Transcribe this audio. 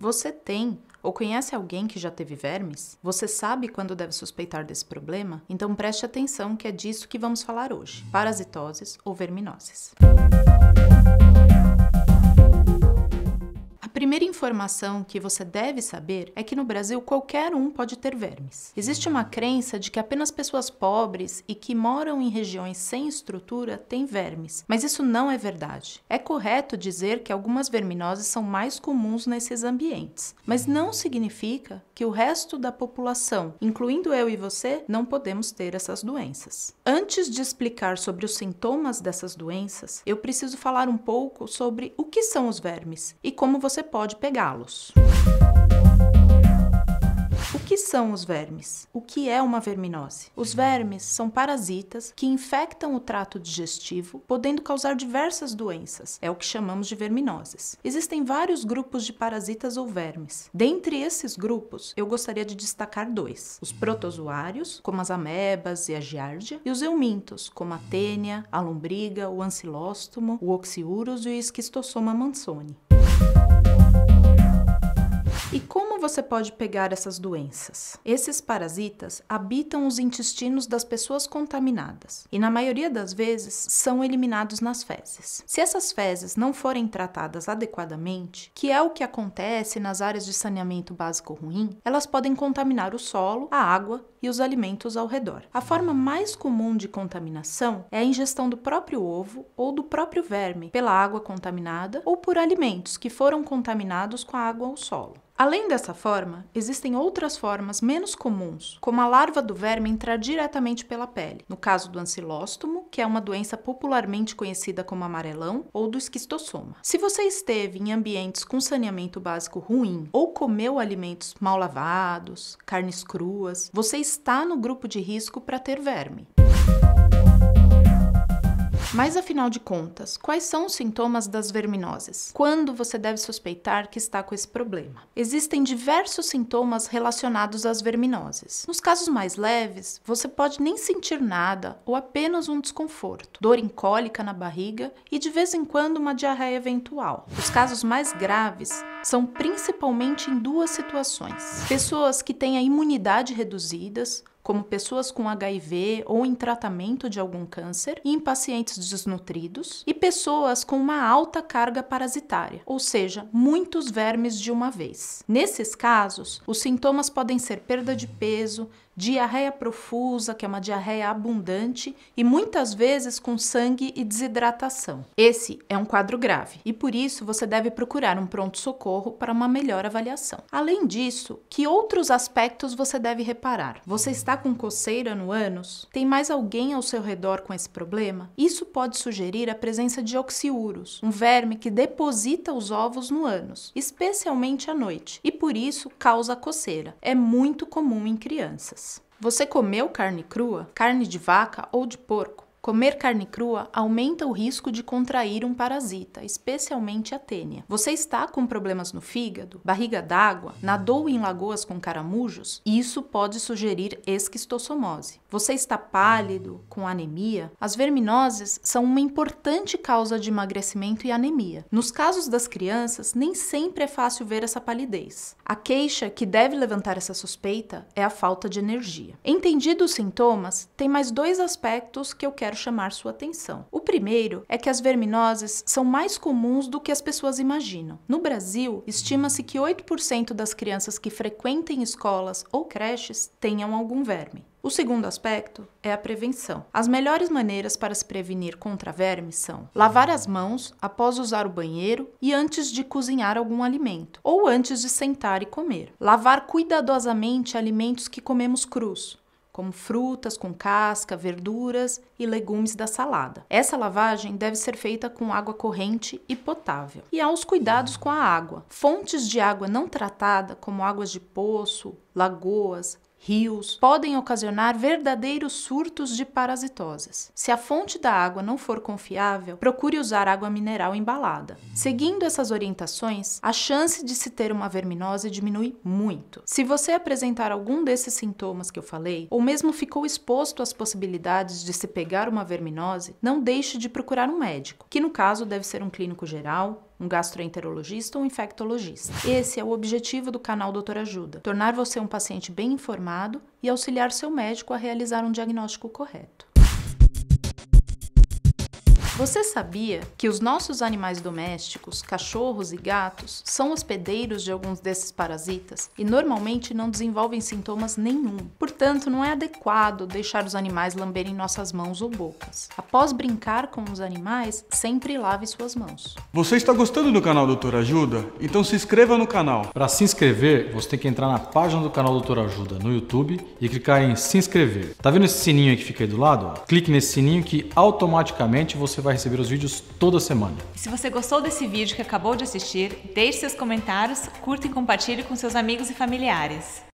Você tem ou conhece alguém que já teve vermes? Você sabe quando deve suspeitar desse problema? Então preste atenção que é disso que vamos falar hoje: parasitoses ou verminoses. Música informação que você deve saber é que no Brasil qualquer um pode ter vermes. Existe uma crença de que apenas pessoas pobres e que moram em regiões sem estrutura têm vermes, mas isso não é verdade. É correto dizer que algumas verminoses são mais comuns nesses ambientes, mas não significa que o resto da população, incluindo eu e você, não podemos ter essas doenças. Antes de explicar sobre os sintomas dessas doenças, eu preciso falar um pouco sobre o que são os vermes e como você pode pegar pegá-los. O que são os vermes? O que é uma verminose? Os vermes são parasitas que infectam o trato digestivo, podendo causar diversas doenças. É o que chamamos de verminoses. Existem vários grupos de parasitas ou vermes. Dentre esses grupos, eu gostaria de destacar dois: os protozoários, como as amebas e a giardia, e os eumintos, como a tênia, a lombriga, o ancilóstomo, o oxiúrus e o esquistossoma mansoni. você pode pegar essas doenças? Esses parasitas habitam os intestinos das pessoas contaminadas e, na maioria das vezes, são eliminados nas fezes. Se essas fezes não forem tratadas adequadamente, que é o que acontece nas áreas de saneamento básico ruim, elas podem contaminar o solo, a água e os alimentos ao redor. A forma mais comum de contaminação é a ingestão do próprio ovo ou do próprio verme pela água contaminada ou por alimentos que foram contaminados com a água ou solo. Além dessa forma, existem outras formas menos comuns, como a larva do verme entrar diretamente pela pele, no caso do ancilóstomo, que é uma doença popularmente conhecida como amarelão, ou do esquistossoma. Se você esteve em ambientes com saneamento básico ruim ou comeu alimentos mal lavados, carnes cruas, você está no grupo de risco para ter verme. Mas afinal de contas, quais são os sintomas das verminoses? Quando você deve suspeitar que está com esse problema? Existem diversos sintomas relacionados às verminoses. Nos casos mais leves, você pode nem sentir nada ou apenas um desconforto, dor incólica na barriga e de vez em quando uma diarreia eventual. Os casos mais graves são principalmente em duas situações: pessoas que têm a imunidade reduzidas como pessoas com HIV ou em tratamento de algum câncer, em pacientes desnutridos e pessoas com uma alta carga parasitária, ou seja, muitos vermes de uma vez. Nesses casos, os sintomas podem ser perda de peso, diarreia profusa, que é uma diarreia abundante e muitas vezes com sangue e desidratação. Esse é um quadro grave e por isso você deve procurar um pronto-socorro para uma melhor avaliação. Além disso, que outros aspectos você deve reparar? Você está com coceira no ânus? Tem mais alguém ao seu redor com esse problema? Isso pode sugerir a presença de oxiuros, um verme que deposita os ovos no ânus, especialmente à noite, e por isso causa coceira. É muito comum em crianças. Você comeu carne crua, carne de vaca ou de porco? Comer carne crua aumenta o risco de contrair um parasita, especialmente a tênia. Você está com problemas no fígado, barriga d'água, nadou em lagoas com caramujos? Isso pode sugerir esquistossomose. Você está pálido, com anemia? As verminoses são uma importante causa de emagrecimento e anemia. Nos casos das crianças, nem sempre é fácil ver essa palidez. A queixa que deve levantar essa suspeita é a falta de energia. Entendido os sintomas, tem mais dois aspectos que eu quero quero chamar sua atenção. O primeiro é que as verminoses são mais comuns do que as pessoas imaginam. No Brasil, estima-se que 8% das crianças que frequentem escolas ou creches tenham algum verme. O segundo aspecto é a prevenção. As melhores maneiras para se prevenir contra vermes são lavar as mãos após usar o banheiro e antes de cozinhar algum alimento, ou antes de sentar e comer. Lavar cuidadosamente alimentos que comemos crus, como frutas com casca, verduras e legumes da salada. Essa lavagem deve ser feita com água corrente e potável. E há os cuidados com a água. Fontes de água não tratada, como águas de poço, lagoas, rios, podem ocasionar verdadeiros surtos de parasitoses. Se a fonte da água não for confiável, procure usar água mineral embalada. Seguindo essas orientações, a chance de se ter uma verminose diminui muito. Se você apresentar algum desses sintomas que eu falei, ou mesmo ficou exposto às possibilidades de se pegar uma verminose, não deixe de procurar um médico, que no caso deve ser um clínico geral, um gastroenterologista ou um infectologista. Esse é o objetivo do canal Doutor Ajuda: tornar você um paciente bem informado e auxiliar seu médico a realizar um diagnóstico correto. Você sabia que os nossos animais domésticos, cachorros e gatos, são hospedeiros de alguns desses parasitas e normalmente não desenvolvem sintomas nenhum. Portanto, não é adequado deixar os animais lamberem nossas mãos ou bocas. Após brincar com os animais, sempre lave suas mãos. Você está gostando do canal Doutor Ajuda? Então se inscreva no canal. Para se inscrever, você tem que entrar na página do canal Doutor Ajuda no YouTube e clicar em se inscrever. Tá vendo esse sininho que fica aí do lado? Clique nesse sininho que automaticamente você vai vai receber os vídeos toda semana. Se você gostou desse vídeo que acabou de assistir, deixe seus comentários, curta e compartilhe com seus amigos e familiares.